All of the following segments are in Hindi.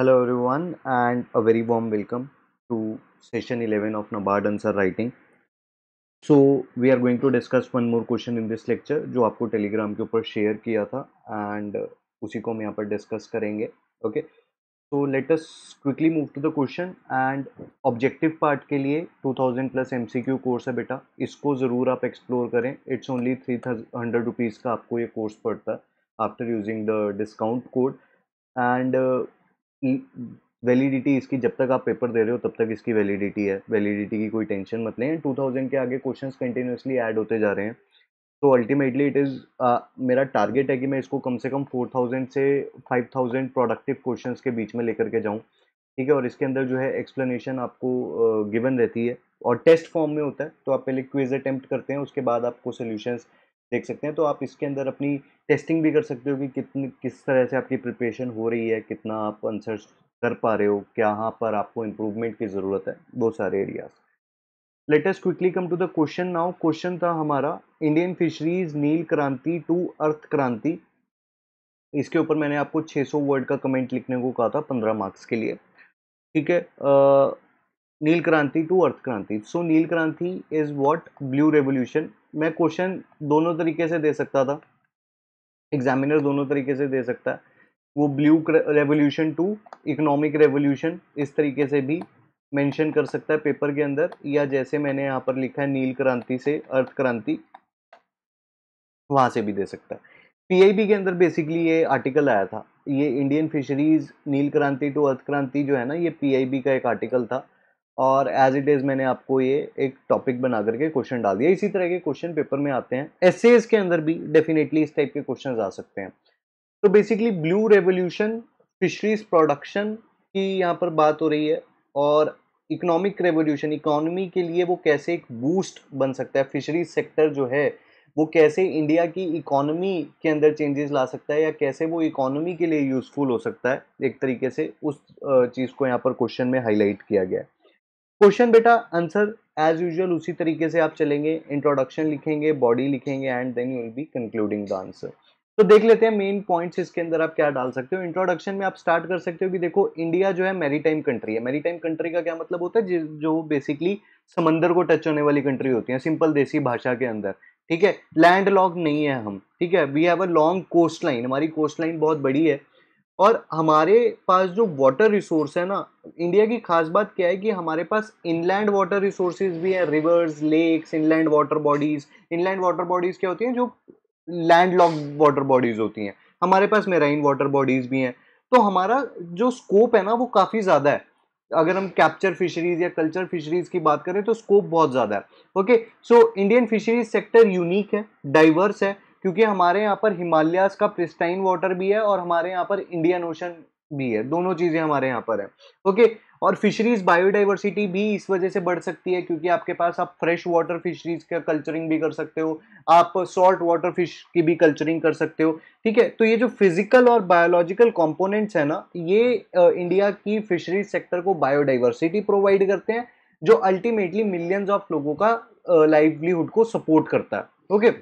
Hello everyone and a very warm welcome to session 11 of NABARD answer writing so we are going to discuss one more question in this lecture जो आपको टेलीग्राम के ऊपर शेयर किया था एंड उसी को हम यहाँ पर डिस्कस करेंगे okay so let us quickly move to the question and objective part के लिए two thousand plus M C Q course है बेटा इसको ज़रूर आप एक्सप्लोर करें it's only three hundred rupees का आपको ये कोर्स पड़ता है after using the discount code and validity hmm, इसकी जब तक आप पेपर दे रहे हो तब तक इसकी वैलिडिटी है वैलिडिटी की कोई टेंशन मत लें टू थाउजेंड के आगे क्वेश्चन कंटिन्यूसली ऐड होते जा रहे हैं तो अल्टीमेटली इट इज़ मेरा टारगेट है कि मैं इसको कम से कम फोर थाउजेंड से फाइव थाउजेंड प्रोडक्टिव क्वेश्चन के बीच में लेकर के जाऊँ ठीक है और इसके अंदर जो है एक्सप्लेनेशन आपको गिवन uh, रहती है और टेस्ट फॉर्म में होता है तो आप पहले क्विज अटैम्प्ट करते हैं उसके बाद आपको सोल्यूशंस देख सकते हैं तो आप इसके अंदर अपनी टेस्टिंग भी कर सकते हो कि कितनी किस तरह से आपकी प्रिपरेशन हो रही है कितना आप आंसर्स कर पा रहे हो क्या पर आपको इम्प्रूवमेंट की ज़रूरत है वो सारे areas latest quickly come to the question now question था हमारा इंडियन फिशरीज नील क्रांति टू अर्थ क्रांति इसके ऊपर मैंने आपको 600 वर्ड का कमेंट लिखने को कहा था 15 मार्क्स के लिए ठीक है नील क्रांति टू अर्थ क्रांति सो नील क्रांति इज व्हाट ब्लू रेवोल्यूशन मैं क्वेश्चन दोनों तरीके से दे सकता था एग्जामिनर दोनों तरीके से दे सकता है वो blue revolution to economic revolution इस तरीके से भी मेंशन कर सकता है पेपर के अंदर या जैसे मैंने यहाँ पर लिखा है नील क्रांति से अर्थ क्रांति वहाँ से भी दे सकता है पी के अंदर बेसिकली ये आर्टिकल आया था ये इंडियन फिशरीज नील क्रांति टू अर्थ क्रांति जो है ना ये पी का एक आर्टिकल था और एज इट इज़ मैंने आपको ये एक टॉपिक बना करके क्वेश्चन डाल दिया इसी तरह के क्वेश्चन पेपर में आते हैं एसेज के अंदर भी डेफिनेटली इस टाइप के क्वेश्चन आ सकते हैं तो basically blue revolution fisheries production की यहाँ पर बात हो रही है और इकोनॉमिक रेवोल्यूशन इकोनॉमी के लिए वो कैसे एक बूस्ट बन सकता है फिशरीज सेक्टर जो है वो कैसे इंडिया की इकोनॉमी के अंदर चेंजेस ला सकता है या कैसे वो इकोनॉमी के लिए यूज़फुल हो सकता है एक तरीके से उस चीज़ को यहाँ पर क्वेश्चन में हाईलाइट किया गया है क्वेश्चन बेटा आंसर एज यूजल उसी तरीके से आप चलेंगे इंट्रोडक्शन लिखेंगे बॉडी लिखेंगे and then you will be concluding the answer तो देख लेते हैं मेन पॉइंट्स इसके अंदर आप क्या डाल सकते हो इंट्रोडक्शन में आप स्टार्ट कर सकते हो कि देखो इंडिया जो है मैरीटाइम कंट्री है मैरीटाइम कंट्री का क्या मतलब होता है जो बेसिकली समंदर को टच होने वाली कंट्री होती है सिंपल देसी भाषा के अंदर ठीक है लैंड लॉक नहीं है हम ठीक है we have a long coastline हमारी कोस्ट लाइन बहुत बड़ी है और हमारे पास जो वाटर रिसोर्स है ना इंडिया की खास बात क्या है कि हमारे पास इनलैंड वाटर रिसोर्सेज भी हैं rivers lakes inland water bodies inland water bodies क्या होती हैं जो लैंड लॉक वाटर बॉडीज़ होती हैं हमारे पास मेराइन वाटर बॉडीज़ भी हैं तो हमारा जो स्कोप है ना वो काफ़ी ज़्यादा है अगर हम कैप्चर फिशरीज या कल्चर फिशरीज की बात करें तो स्कोप बहुत ज़्यादा है okay so Indian fisheries sector unique है डाइवर्स है क्योंकि हमारे यहाँ पर हिमालयास का प्रिस्टाइन वाटर भी है और हमारे यहाँ पर इंडियन ओशन भी है दोनों चीज़ें हमारे यहाँ पर है ओके और फिशरीज बायोडाइवर्सिटी भी इस वजह से बढ़ सकती है क्योंकि आपके पास आप फ्रेश वाटर फिशरीज का कल्चरिंग भी कर सकते हो आप सॉल्ट वाटर फिश की भी कल्चरिंग कर सकते हो ठीक है तो ये जो फिजिकल और बायोलॉजिकल कंपोनेंट्स है ना ये इंडिया की फिशरीज सेक्टर को बायोडाइवर्सिटी प्रोवाइड करते हैं जो अल्टीमेटली मिलियंस ऑफ लोगों का लाइवलीहुड को सपोर्ट करता है ओके okay?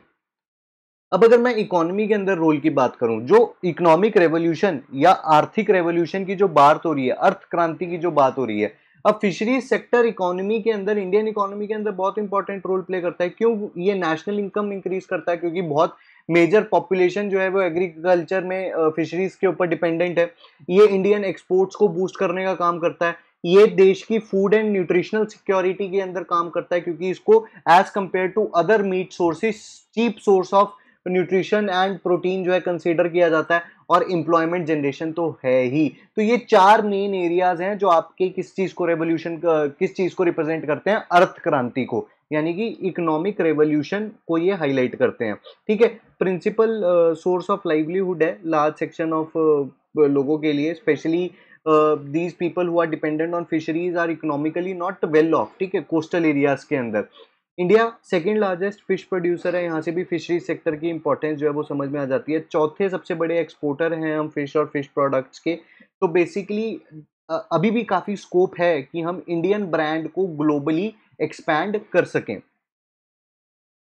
अब अगर मैं इकोनॉमी के अंदर रोल की बात करूं जो इकोनॉमिक रेवोल्यूशन या आर्थिक रेवोल्यूशन की जो बात हो रही है अर्थ क्रांति की जो बात हो रही है अब फिशरीज सेक्टर इकोनॉमी के अंदर इंडियन इकोनॉमी के अंदर बहुत इंपॉर्टेंट रोल प्ले करता है क्यों ये नेशनल इनकम इंक्रीज करता है क्योंकि बहुत मेजर पॉपुलेशन जो है वो एग्रीकल्चर में फिशरीज के ऊपर डिपेंडेंट है ये इंडियन एक्सपोर्ट्स को बूस्ट करने का काम करता है ये देश की फूड एंड न्यूट्रिशनल सिक्योरिटी के अंदर काम करता है क्योंकि इसको as compare to other meat sources cheap source of तो न्यूट्रिशन एंड प्रोटीन जो है कंसिडर किया जाता है और एम्प्लॉयमेंट जनरेशन तो है ही तो ये चार मेन एरियाज हैं जो आपके किस चीज़ को रेवोल्यूशन किस चीज़ को रिप्रेजेंट करते हैं अर्थ क्रांति को यानी कि इकोनॉमिक रेवोल्यूशन को ये हाईलाइट करते हैं ठीक है प्रिंसिपल सोर्स ऑफ लाइवलीहुड है लार्ज सेक्शन ऑफ लोगों के लिए specially these people who are dependent on fisheries are economically not well off ठीक है कोस्टल एरियाज के अंदर India second largest fish producer है यहाँ से भी फिशरी सेक्टर की इंपॉर्टेंस जो है वो समझ में आ जाती है चौथे सबसे बड़े एक्सपोर्टर हैं हम फिश और फिश प्रोडक्ट्स के तो बेसिकली अभी भी काफ़ी स्कोप है कि हम इंडियन ब्रांड को ग्लोबली एक्सपैंड कर सकें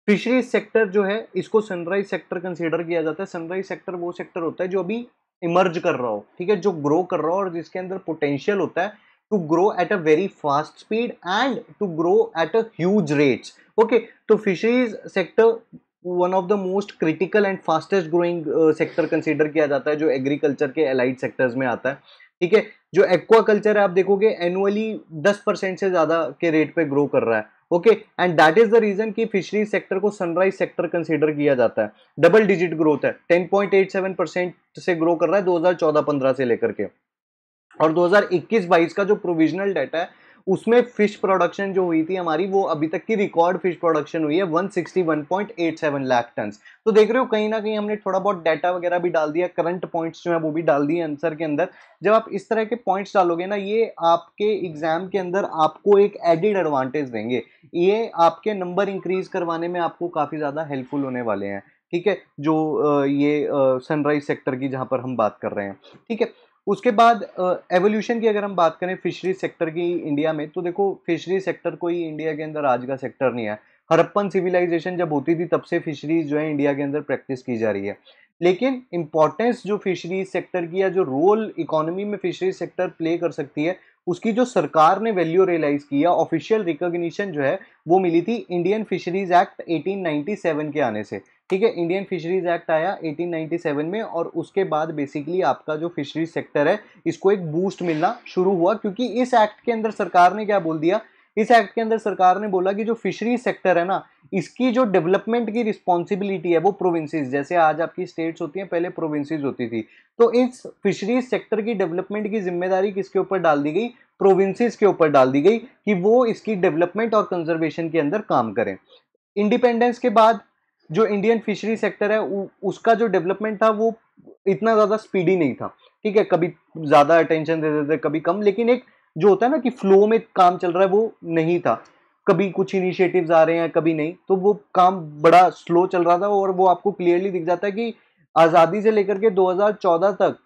फिशरी सेक्टर जो है इसको सनराइज सेक्टर कंसीडर किया जाता है सनराइज सेक्टर वो सेक्टर होता है जो अभी इमर्ज कर रहा हो ठीक है जो ग्रो कर रहा हो और जिसके अंदर पोटेंशियल होता है to grow at a very fast speed and to grow at a huge rates okay तो fisheries sector one of the most critical and fastest growing sector consider किया जाता है जो एग्रीकल्चर के एलाइड सेक्टर्स में आता है ठीक है जो एक्वा कल्चर है आप देखोगे एनुअली 10 परसेंट से ज़्यादा के रेट पे ग्रो कर रहा है okay and that is the reason कि फिशरीज सेक्टर को सनराइज सेक्टर कंसिडर किया जाता है डबल डिजिट ग्रोथ है 10.87 परसेंट से ग्रो कर रहा है 2014-15 से लेकर के और 2021-22 का जो प्रोविजनल डाटा है उसमें फिश प्रोडक्शन जो हुई थी हमारी वो अभी तक की रिकॉर्ड फिश प्रोडक्शन हुई है 161.87 लाख टन तो देख रहे हो कहीं ना कहीं हमने थोड़ा बहुत डाटा वगैरह भी डाल दिया करंट पॉइंट्स जो है वो भी डाल दिए आंसर के अंदर जब आप इस तरह के पॉइंट्स डालोगे ना ये आपके एग्जाम के अंदर आपको एक एडिड एडवांटेज देंगे ये आपके नंबर इंक्रीज करवाने में आपको काफ़ी ज़्यादा हेल्पफुल होने वाले हैं ठीक है जो ये सनराइज सेक्टर की जहाँ पर हम बात कर रहे हैं ठीक है उसके बाद एवोल्यूशन की अगर हम बात करें फिशरी सेक्टर की इंडिया में तो देखो फिशरी सेक्टर कोई इंडिया के अंदर आज का सेक्टर नहीं है हरप्पन सिविलाइजेशन जब होती थी तब से फिशरीज जो है इंडिया के अंदर प्रैक्टिस की जा रही है लेकिन इम्पॉर्टेंस जो फिशरीज सेक्टर की या जो रोल इकोनॉमी में फिशरीज सेक्टर प्ले कर सकती है उसकी जो सरकार ने वैल्यू रियलाइज किया ऑफिशियल रिकॉग्निशन जो है वो मिली थी इंडियन फिशरीज एक्ट 1897 के आने से ठीक है इंडियन फिशरीज एक्ट आया 1897 में और उसके बाद बेसिकली आपका जो फिशरीज सेक्टर है इसको एक बूस्ट मिलना शुरू हुआ क्योंकि इस एक्ट के अंदर सरकार ने क्या बोल दिया इस एक्ट के अंदर सरकार ने बोला कि जो फिशरी सेक्टर है ना इसकी जो डेवलपमेंट की रिस्पॉन्सिबिलिटी है वो प्रोविंसेस जैसे आज आपकी स्टेट्स होती हैं पहले प्रोविंसेस होती थी तो इस फिशरीज सेक्टर की डेवलपमेंट की जिम्मेदारी किसके ऊपर डाल दी गई प्रोविंसेस के ऊपर डाल दी गई कि वो इसकी डेवलपमेंट और कंजर्वेशन के अंदर काम करें इंडिपेंडेंस के बाद जो इंडियन फिशरी सेक्टर है उ, उसका जो डेवलपमेंट था वो इतना ज़्यादा स्पीडी नहीं था ठीक है कभी ज़्यादा अटेंशन देते थे कभी कम लेकिन एक जो होता है ना कि फ्लो में काम चल रहा है वो नहीं था कभी कुछ इनिशिएटिव्स आ रहे हैं कभी नहीं तो वो काम बड़ा स्लो चल रहा था और वो आपको क्लियरली दिख जाता है कि आज़ादी से लेकर के 2014 तक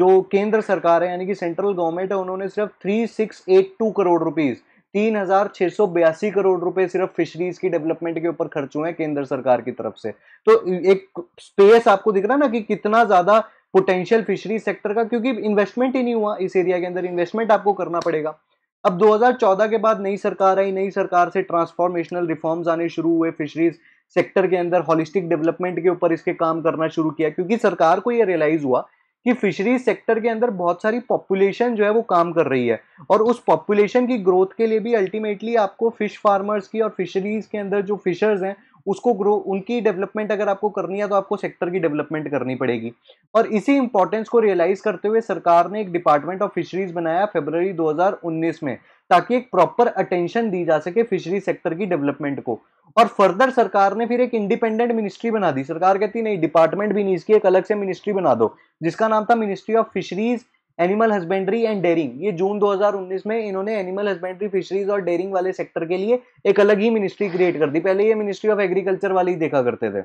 जो केंद्र सरकार है यानी कि सेंट्रल गवर्नमेंट है उन्होंने सिर्फ 3682 करोड़ रुपीज़ तीन हजार छह सौ बयासी करोड़ रुपए सिर्फ फिशरीज की डेवलपमेंट के ऊपर खर्च हुए हैं केंद्र सरकार की तरफ से तो एक स्पेस आपको दिख रहा है ना कि कितना ज्यादा पोटेंशियल फिशरीज सेक्टर का क्योंकि इन्वेस्टमेंट ही नहीं हुआ इस एरिया के अंदर इन्वेस्टमेंट आपको करना पड़ेगा अब 2014 के बाद नई सरकार आई नई सरकार से ट्रांसफॉर्मेशनल रिफॉर्म्स आने शुरू हुए फिशरीज सेक्टर के अंदर हॉलिस्टिक डेवलपमेंट के ऊपर इसके काम करना शुरू किया क्योंकि सरकार को ये रियलाइज हुआ कि फिशरीज सेक्टर के अंदर बहुत सारी पॉपुलेशन जो है वो काम कर रही है और उस पॉपुलेशन की ग्रोथ के लिए भी अल्टीमेटली आपको फिश फार्मर्स की और फिशरीज के अंदर जो फिशर्स हैं उसको ग्रो उनकी डेवलपमेंट अगर आपको करनी है तो आपको सेक्टर की डेवलपमेंट करनी पड़ेगी और इसी इंपॉर्टेंस को रियलाइज करते हुए सरकार ने एक डिपार्टमेंट ऑफ फिशरीज बनाया फेबररी 2019 में ताकि एक प्रॉपर अटेंशन दी जा सके फिशरी सेक्टर की डेवलपमेंट को और फर्दर सरकार ने फिर एक इंडिपेंडेंट मिनिस्ट्री बना दी सरकार कहती नहीं डिपार्टमेंट भी नहीं इसकी एक अलग से मिनिस्ट्री बना दो जिसका नाम था ministry of fisheries animal husbandry and dairying ये जून 2019 में इन्होंने एनिमल हस्बेंड्री फिशरीज और डेयरिंग वाले सेक्टर के लिए एक अलग ही मिनिस्ट्री क्रिएट कर दी पहले ये मिनिस्ट्री ऑफ एग्रीकल्चर वाले ही देखा करते थे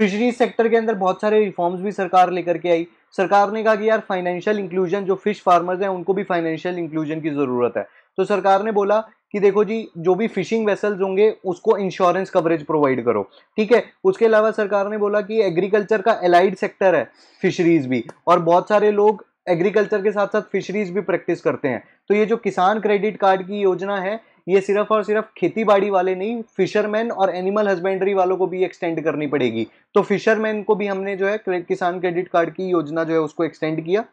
फिशरीज सेक्टर के अंदर बहुत सारे रिफॉर्म्स भी सरकार लेकर के आई सरकार ने कहा कि यार फाइनेंशियल इंक्लूजन जो फिश फार्मर्स हैं उनको भी फाइनेंशियल इंक्लूजन की ज़रूरत है तो सरकार ने बोला कि देखो जी जो भी फिशिंग वेसल्स होंगे उसको इंश्योरेंस कवरेज प्रोवाइड करो ठीक है उसके अलावा सरकार ने बोला कि एग्रीकल्चर का एलाइड सेक्टर है फिशरीज भी और बहुत सारे लोग एग्रीकल्चर के साथ साथ फिशरीज भी प्रैक्टिस करते हैं तो ये जो किसान क्रेडिट कार्ड की योजना है ये सिर्फ और सिर्फ खेती बाड़ी वाले नहीं फिशरमैन और एनिमल हस्बेंड्री वालों को भी एक्सटेंड करनी पड़ेगी तो फिशरमैन को भी हमने जो है किसान क्रेडिट कार्ड की योजना जो है उसको एक्सटेंड किया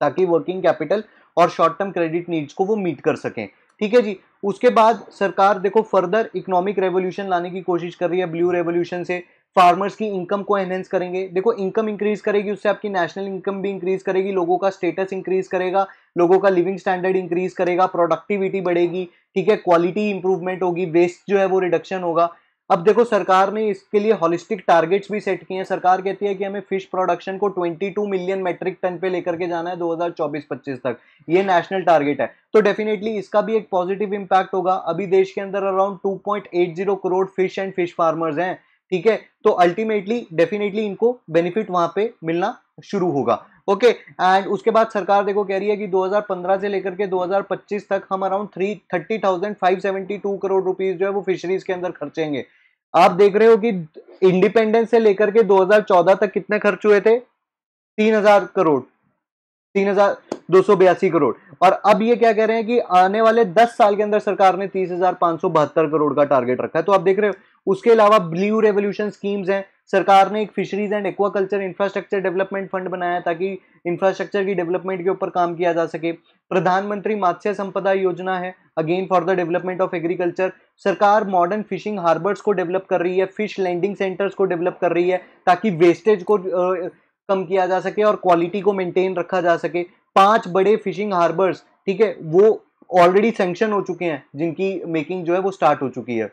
ताकि वर्किंग कैपिटल और शॉर्ट टर्म क्रेडिट नीड्स को वो मीट कर सकें ठीक है जी उसके बाद सरकार देखो फर्दर इकोनॉमिक रेवोल्यूशन लाने की कोशिश कर रही है ब्लू रेवोल्यूशन से फार्मर्स की इनकम को एनहेंस करेंगे देखो इनकम इंक्रीज करेगी उससे आपकी नेशनल इनकम भी इंक्रीज करेगी लोगों का स्टेटस इंक्रीज करेगा लोगों का लिविंग स्टैंडर्ड इंक्रीज करेगा प्रोडक्टिविटी बढ़ेगी ठीक है क्वालिटी इंप्रूवमेंट होगी वेस्ट जो है वो रिडक्शन होगा अब देखो सरकार ने इसके लिए हॉलिस्टिक टारगेट्स भी सेट किए हैं सरकार कहती है कि हमें फिश प्रोडक्शन को 22 मिलियन मेट्रिक टन पे लेकर के जाना है 2024-25 तक ये नेशनल टारगेट है तो डेफिनेटली इसका भी एक पॉजिटिव इम्पैक्ट होगा अभी देश के अंदर around 2.80 crore fish and fish farmers हैं ठीक है तो अल्टीमेटली डेफिनेटली इनको बेनिफिट वहां पर मिलना शुरू होगा ओके एंड उसके बाद सरकार देखो कह रही है कि 2015 से लेकर के 2025 तक हम around three thirty thousand five seventy two crore rupees जो है वो फिशरीज के अंदर खर्चेंगे आप देख रहे हो कि इंडिपेंडेंस से लेकर के 2014 तक कितने खर्च हुए थे तीन हजार करोड़ तीन हजार दो सौ बयासी करोड़ और अब ये क्या कह रहे हैं कि आने वाले दस साल के अंदर सरकार ने तीस हजार पांच सौ बहत्तर करोड़ का टारगेट रखा है तो आप देख रहे हो उसके अलावा ब्लू रेवोल्यूशन स्कीम्स हैं सरकार ने एक fisheries and aquaculture infrastructure development fund बनाया ताकि इंफ्रास्ट्रक्चर की डेवलपमेंट के ऊपर काम किया जा सके प्रधानमंत्री मत्स्य संपदा योजना है again for the development of agriculture सरकार मॉडर्न फिशिंग हार्बर्स को डेवलप कर रही है फिश लैंडिंग सेंटर्स को डेवलप कर रही है ताकि वेस्टेज को कम किया जा सके और क्वालिटी को मेंटेन रखा जा सके पांच बड़े फिशिंग हार्बर्स ठीक है वो ऑलरेडी सेंक्शन हो चुके हैं जिनकी मेकिंग जो है वो स्टार्ट हो चुकी है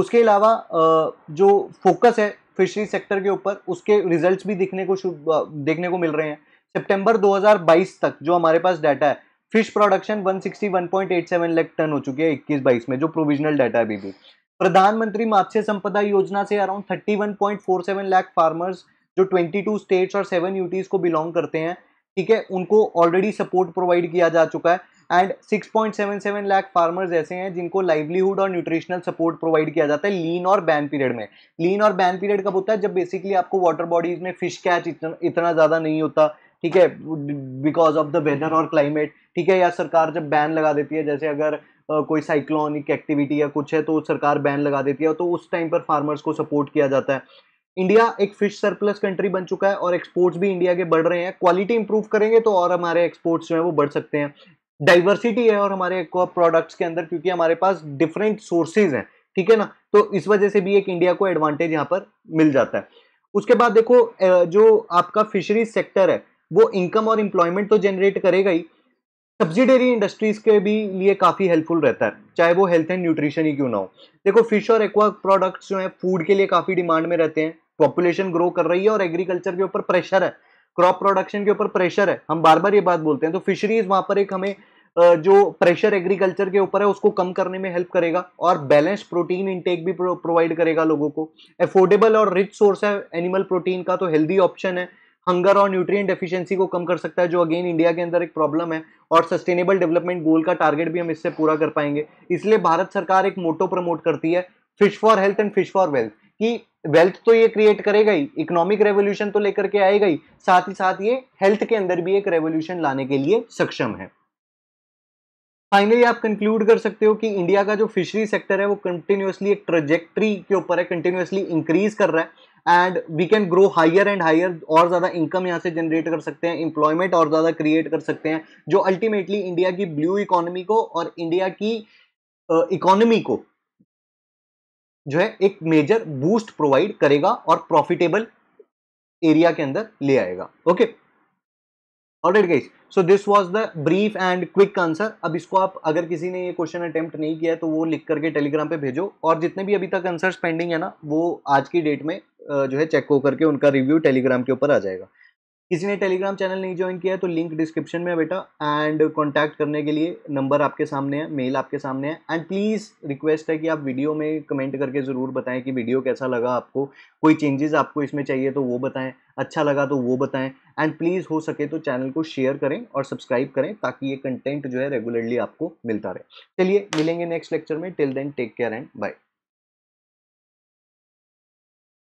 उसके अलावा जो फोकस है फिशरी सेक्टर के ऊपर उसके रिजल्ट्स भी दिखने को देखने को मिल रहे हैं सितंबर 2022 तक जो हमारे पास डाटा है फिश प्रोडक्शन 161.87 लाख टन हो चुकी है इक्कीस बाईस में जो प्रोविजनल डाटा है अभी भी प्रधानमंत्री मत्स्य संपदा योजना से अराउंड 31.47 लाख फार्मर्स जो 22 स्टेट्स और 7 यूटीज को बिलोंग करते हैं ठीक है उनको ऑलरेडी सपोर्ट प्रोवाइड किया जा चुका है एंड 6.77 लाख फार्मर्स ऐसे हैं जिनको लाइवलीहुड और न्यूट्रिशनल सपोर्ट प्रोवाइड किया जाता है लीन और बैन पीरियड में लीन और बैन पीरियड कब होता है जब बेसिकली आपको वाटर बॉडीज में फिश कैच इतना, इतना ज़्यादा नहीं होता ठीक है बिकॉज ऑफ द वेदर और क्लाइमेट ठीक है या सरकार जब बैन लगा देती है जैसे अगर Uh, कोई साइक्लोनिक एक्टिविटी या कुछ है तो सरकार बैन लगा देती है तो उस टाइम पर फार्मर्स को सपोर्ट किया जाता है इंडिया एक फिश सरप्लस कंट्री बन चुका है और एक्सपोर्ट्स भी इंडिया के बढ़ रहे हैं क्वालिटी इंप्रूव करेंगे तो और हमारे एक्सपोर्ट्स जो है वो बढ़ सकते हैं डाइवर्सिटी है और हमारे एक्वा प्रोडक्ट्स के अंदर क्योंकि हमारे पास डिफरेंट सोर्सेज हैं ठीक है ना तो इस वजह से भी एक इंडिया को एडवांटेज यहाँ पर मिल जाता है उसके बाद देखो जो आपका फिशरीज सेक्टर है वो इनकम और एम्प्लॉयमेंट तो जनरेट करेगा ही सब्सिडरी इंडस्ट्रीज के भी लिए काफ़ी हेल्पफुल रहता है चाहे वो हेल्थ एंड न्यूट्रिशन ही क्यों ना हो देखो फिश और एक्वा प्रोडक्ट्स जो हैं फूड के लिए काफ़ी डिमांड में रहते हैं पॉपुलेशन ग्रो कर रही है और एग्रीकल्चर के ऊपर प्रेशर है क्रॉप प्रोडक्शन के ऊपर प्रेशर है हम बार बार ये बात बोलते हैं तो फिशरीज वहाँ पर एक हमें जो प्रेशर एग्रीकल्चर के ऊपर है उसको कम करने में हेल्प करेगा और बैलेंस प्रोटीन इनटेक भी प्रोवाइड करेगा लोगों को अफोर्डेबल और रिच सोर्स है एनिमल प्रोटीन का तो हेल्दी ऑप्शन है हंगर और न्यूट्रिएंट डेफिशिएंसी को कम कर सकता है जो अगेन इंडिया के अंदर एक प्रॉब्लम है और सस्टेनेबल डेवलपमेंट गोल का टारगेट भी हम इससे पूरा कर पाएंगे इसलिए भारत सरकार एक मोटो प्रमोट करती है fish for health and fish for wealth कि वेल्थ तो ये क्रिएट करेगा ही इकोनॉमिक रेवोल्यूशन तो लेकर के आएगा ही साथ ही साथ ये हेल्थ के अंदर भी एक रेवोल्यूशन लाने के लिए सक्षम है फाइनली आप कंक्लूड कर सकते हो कि इंडिया का जो फिशरी सेक्टर है वो कंटिन्यूसली एक ट्रजेक्ट्री के ऊपर है कंटिन्यूसली इंक्रीज कर रहा है and we can grow higher and higher और ज़्यादा इनकम यहाँ से जनरेट कर सकते हैं एम्प्लॉयमेंट और ज़्यादा क्रिएट कर सकते हैं जो अल्टीमेटली इंडिया की ब्लू इकोनॉमी को और इंडिया की इकोनॉमी uh, को जो है एक मेजर बूस्ट प्रोवाइड करेगा और प्रॉफिटेबल एरिया के अंदर ले आएगा okay okay? Already guys so this was the brief and quick answer अब इसको आप अगर किसी ने ये क्वेश्चन अटेम्प्ट नहीं किया है तो वो लिख करके टेलीग्राम पे भेजो और जितने भी अभी तक आंसर पेंडिंग है ना वो आज की डेट में जो है चेक हो करके उनका रिव्यू टेलीग्राम के ऊपर आ जाएगा किसी ने टेलीग्राम चैनल नहीं ज्वाइन किया है तो लिंक डिस्क्रिप्शन में है बेटा एंड कॉन्टैक्ट करने के लिए नंबर आपके सामने है मेल आपके सामने है एंड प्लीज़ रिक्वेस्ट है कि आप वीडियो में कमेंट करके ज़रूर बताएं कि वीडियो कैसा लगा आपको कोई चेंजेस आपको इसमें चाहिए तो वो बताएं अच्छा लगा तो वो बताएं एंड प्लीज़ हो सके तो चैनल को शेयर करें और सब्सक्राइब करें ताकि ये कंटेंट जो है रेगुलरली आपको मिलता रहे चलिए मिलेंगे नेक्स्ट लेक्चर में till then take care and bye